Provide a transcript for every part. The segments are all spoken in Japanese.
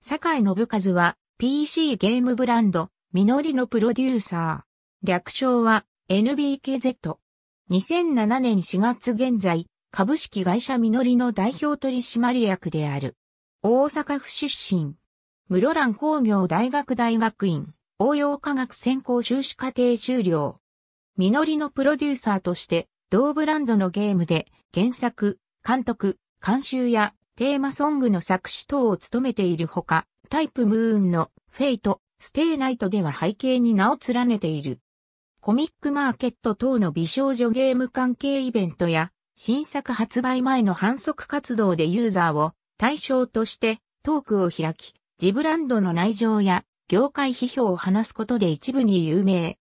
坂井信和は PC ゲームブランド、みのりのプロデューサー。略称は NBKZ。2007年4月現在、株式会社みのりの代表取締役である。大阪府出身。室蘭工業大学大学院、応用科学専攻修士課程修了。みのりのプロデューサーとして、同ブランドのゲームで、原作、監督、監修やテーマソングの作詞等を務めているほか、タイプムーンのフェイト、ステイナイトでは背景に名を連ねている。コミックマーケット等の美少女ゲーム関係イベントや、新作発売前の反則活動でユーザーを対象としてトークを開き、自ブランドの内情や業界批評を話すことで一部に有名。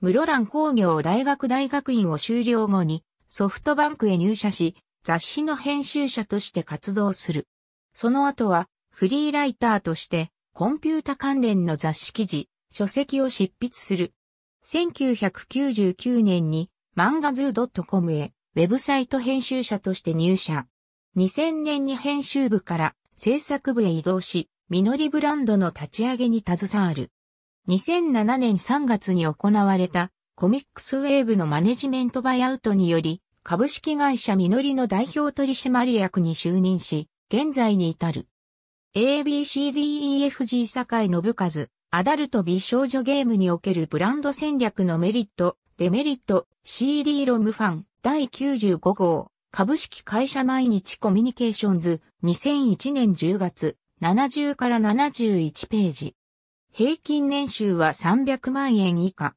室蘭工業大学大学院を修了後にソフトバンクへ入社し、雑誌の編集者として活動する。その後は、フリーライターとして、コンピュータ関連の雑誌記事、書籍を執筆する。1999年に、漫画ズー .com へ、ウェブサイト編集者として入社。2000年に編集部から制作部へ移動し、みのりブランドの立ち上げに携わる。2007年3月に行われたコミックスウェーブのマネジメントバイアウトにより、株式会社みのりの代表取締役に就任し、現在に至る。ABCDEFG 堺井信和、アダルト美少女ゲームにおけるブランド戦略のメリット、デメリット、CD ロムファン、第95号、株式会社毎日コミュニケーションズ、2001年10月、70から71ページ。平均年収は300万円以下。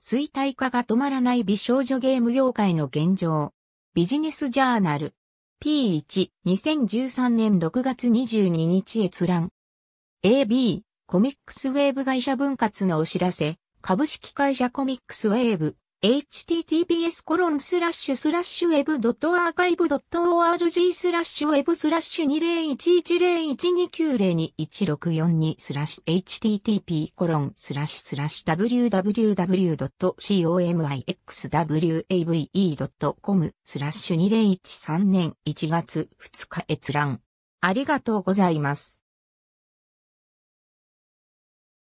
衰退化が止まらない美少女ゲーム業界の現状。ビジネスジャーナル。P1、2013年6月22日閲覧。AB、コミックスウェーブ会社分割のお知らせ、株式会社コミックスウェーブ、https web.archive.org スラッシュ web スラッシュ2011012902164スラッシュ http www.comixwave.com スラッシュ2013年1月2日閲覧。ありがとうございます。